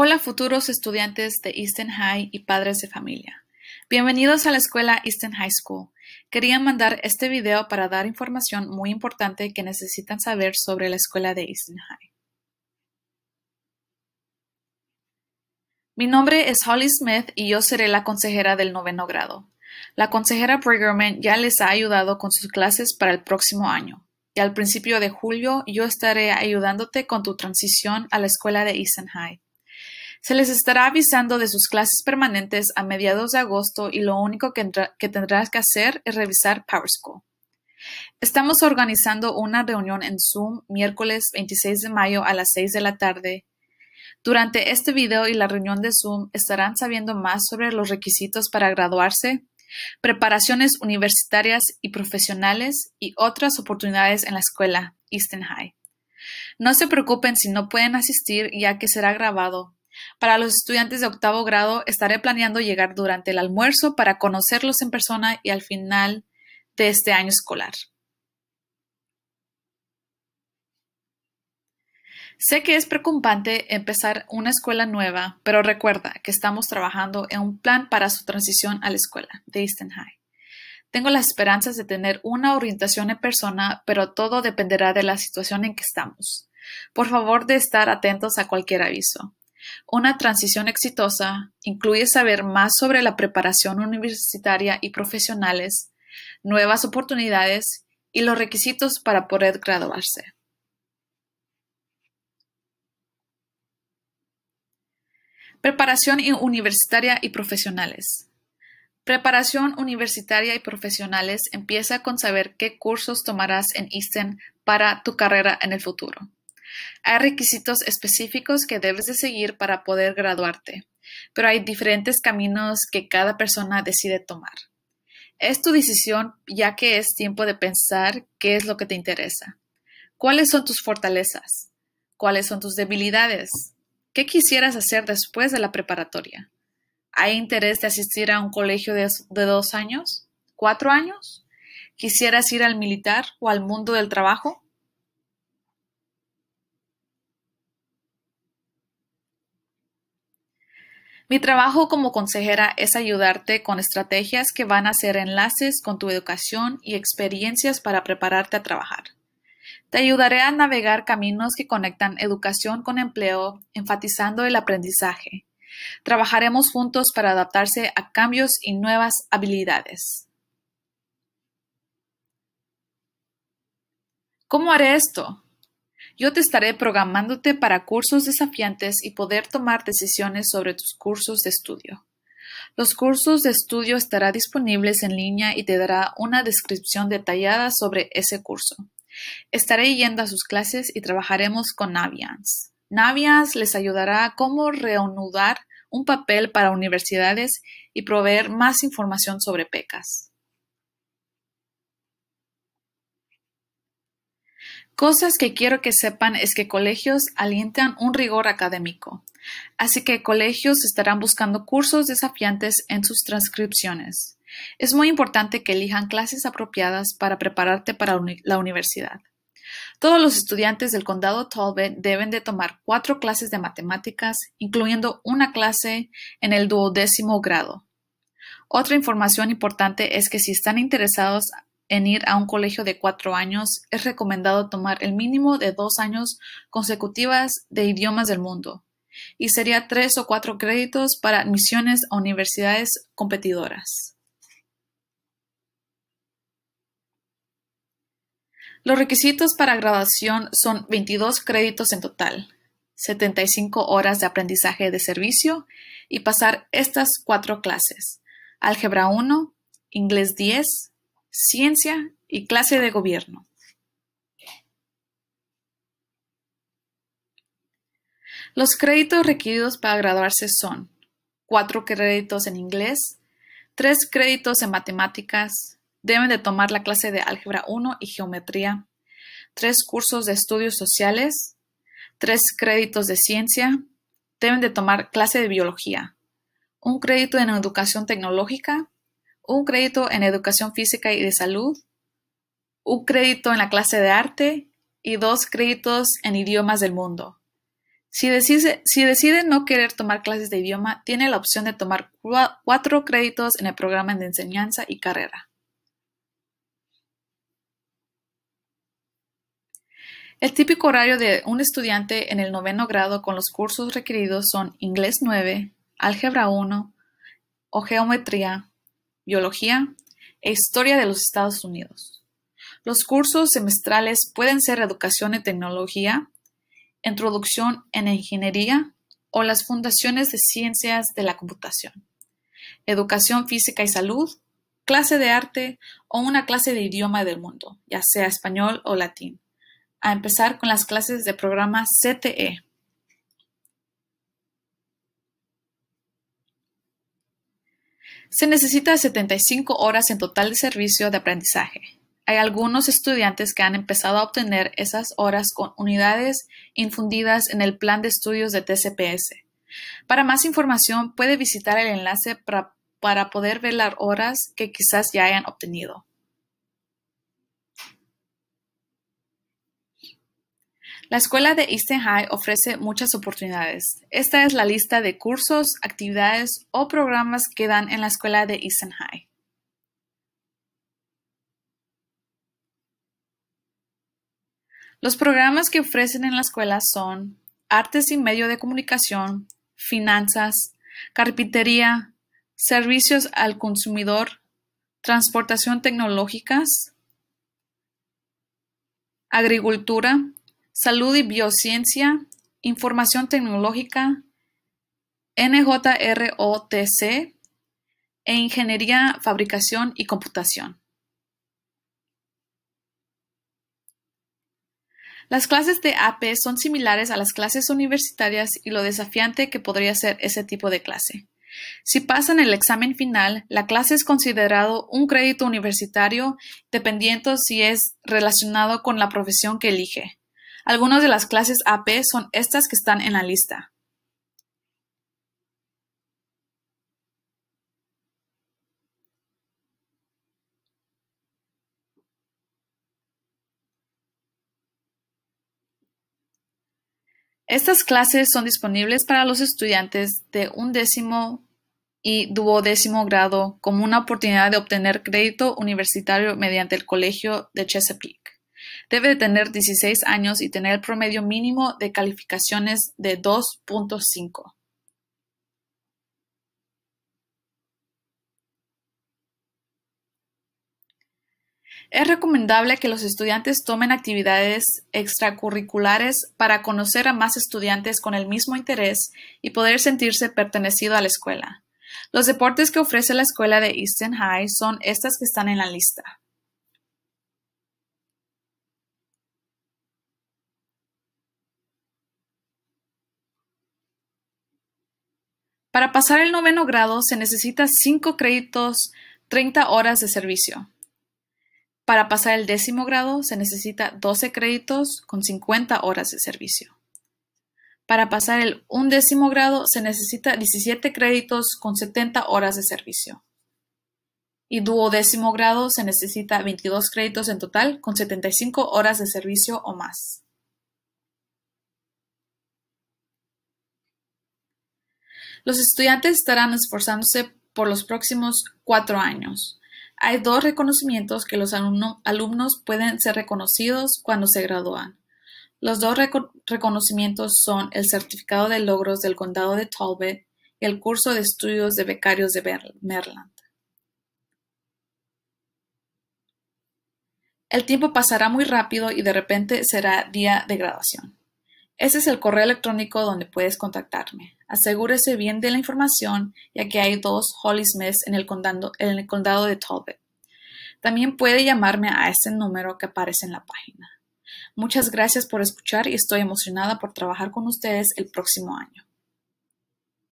Hola futuros estudiantes de Easton High y padres de familia. Bienvenidos a la escuela Easton High School. Quería mandar este video para dar información muy importante que necesitan saber sobre la escuela de Easton High. Mi nombre es Holly Smith y yo seré la consejera del noveno grado. La consejera Brigerman ya les ha ayudado con sus clases para el próximo año. Y al principio de julio yo estaré ayudándote con tu transición a la escuela de Easton High. Se les estará avisando de sus clases permanentes a mediados de agosto y lo único que, tendrás que hacer es revisar PowerSchool. Estamos organizando una reunión en Zoom miércoles 26 de mayo a las 6 de la tarde. Durante este video y la reunión de Zoom estarán sabiendo más sobre los requisitos para graduarse, preparaciones universitarias y profesionales y otras oportunidades en la escuela Easton High. No se preocupen si no pueden asistir ya que será grabado. Para los estudiantes de octavo grado, estaré planeando llegar durante el almuerzo para conocerlos en persona y al final de este año escolar. Sé que es preocupante empezar una escuela nueva, pero recuerda que estamos trabajando en un plan para su transición a la escuela de Easton High. Tengo las esperanzas de tener una orientación en persona, pero todo dependerá de la situación en que estamos. Por favor, de estar atentos a cualquier aviso. Una transición exitosa incluye saber más sobre la preparación universitaria y profesionales, nuevas oportunidades y los requisitos para poder graduarse. Preparación universitaria y profesionales. Preparación universitaria y profesionales empieza con saber qué cursos tomarás en ISTEN para tu carrera en el futuro. Hay requisitos específicos que debes de seguir para poder graduarte, pero hay diferentes caminos que cada persona decide tomar. Es tu decisión ya que es tiempo de pensar qué es lo que te interesa. ¿Cuáles son tus fortalezas? ¿Cuáles son tus debilidades? ¿Qué quisieras hacer después de la preparatoria? ¿Hay interés de asistir a un colegio de, dos años? ¿Cuatro años? ¿Quisieras ir al militar o al mundo del trabajo? Mi trabajo como consejera es ayudarte con estrategias que van a ser enlaces con tu educación y experiencias para prepararte a trabajar. Te ayudaré a navegar caminos que conectan educación con empleo, enfatizando el aprendizaje. Trabajaremos juntos para adaptarse a cambios y nuevas habilidades. ¿Cómo haré esto? Yo te estaré programándote para cursos desafiantes y poder tomar decisiones sobre tus cursos de estudio. Los cursos de estudio estarán disponibles en línea y te dará una descripción detallada sobre ese curso. Estaré yendo a sus clases y trabajaremos con Naviance. Naviance les ayudará a cómo reanudar un papel para universidades y proveer más información sobre PECAS. Cosas que quiero que sepan es que colegios alientan un rigor académico, así que colegios estarán buscando cursos desafiantes en sus transcripciones. Es muy importante que elijan clases apropiadas para prepararte para la universidad. Todos los estudiantes del condado Talbot deben de tomar cuatro clases de matemáticas, incluyendo una clase en el duodécimo grado. Otra información importante es que si están interesados en ir a un colegio de cuatro años, es recomendado tomar el mínimo de dos años consecutivas de idiomas del mundo, y sería tres o cuatro créditos para admisiones a universidades competidoras. Los requisitos para graduación son 22 créditos en total, 75 horas de aprendizaje de servicio y pasar estas cuatro clases, álgebra 1, inglés 10, ciencia y clase de gobierno. Los créditos requeridos para graduarse son cuatro créditos en inglés, tres créditos en matemáticas, deben de tomar la clase de álgebra 1 y geometría, tres cursos de estudios sociales, tres créditos de ciencia, deben de tomar clase de biología, un crédito en educación tecnológica, un crédito en educación física y de salud, un crédito en la clase de arte y dos créditos en idiomas del mundo. Si decide, si no querer tomar clases de idioma, tiene la opción de tomar cuatro créditos en el programa de enseñanza y carrera. El típico horario de un estudiante en el noveno grado con los cursos requeridos son inglés 9, álgebra 1 o geometría, biología e historia de los Estados Unidos. Los cursos semestrales pueden ser educación en tecnología, introducción en ingeniería o las fundaciones de ciencias de la computación, educación física y salud, clase de arte o una clase de idioma del mundo, ya sea español o latín. A empezar con las clases de programa CTE. Se necesita 75 horas en total de servicio de aprendizaje. Hay algunos estudiantes que han empezado a obtener esas horas con unidades infundidas en el plan de estudios de TCPS. Para más información puede visitar el enlace para, para poder ver las horas que quizás ya hayan obtenido. La escuela de Eastern High ofrece muchas oportunidades. Esta es la lista de cursos, actividades o programas que dan en la escuela de Eastern High. Los programas que ofrecen en la escuela son artes y medio de comunicación, finanzas, carpintería, servicios al consumidor, transportación tecnológicas, agricultura, salud y biociencia, información tecnológica, NJROTC e ingeniería, fabricación y computación. Las clases de AP son similares a las clases universitarias y lo desafiante que podría ser ese tipo de clase. Si pasan el examen final, la clase es considerado un crédito universitario dependiendo si es relacionado con la profesión que elige. Algunas de las clases AP son estas que están en la lista. Estas clases son disponibles para los estudiantes de un décimo y duodécimo grado como una oportunidad de obtener crédito universitario mediante el Colegio de Chesapeake. Debe de tener 16 años y tener el promedio mínimo de calificaciones de 2.5. Es recomendable que los estudiantes tomen actividades extracurriculares para conocer a más estudiantes con el mismo interés y poder sentirse pertenecido a la escuela. Los deportes que ofrece la escuela de Eastern High son estas que están en la lista. Para pasar el noveno grado se necesita 5 créditos, 30 horas de servicio. Para pasar el décimo grado se necesita 12 créditos con 50 horas de servicio. Para pasar el undécimo grado se necesita 17 créditos con 70 horas de servicio. Y duodécimo grado se necesita 22 créditos en total con 75 horas de servicio o más. Los estudiantes estarán esforzándose por los próximos cuatro años. Hay dos reconocimientos que los alumnos pueden ser reconocidos cuando se gradúan. Los dos reconocimientos son el Certificado de Logros del Condado de Talbot y el curso de estudios de becarios de Maryland. El tiempo pasará muy rápido y de repente será día de graduación. Ese es el correo electrónico donde puedes contactarme. Asegúrese bien de la información, ya que hay dos Holly Smiths en el condado, en el condado de Talbot. También puede llamarme a ese número que aparece en la página. Muchas gracias por escuchar y estoy emocionada por trabajar con ustedes el próximo año.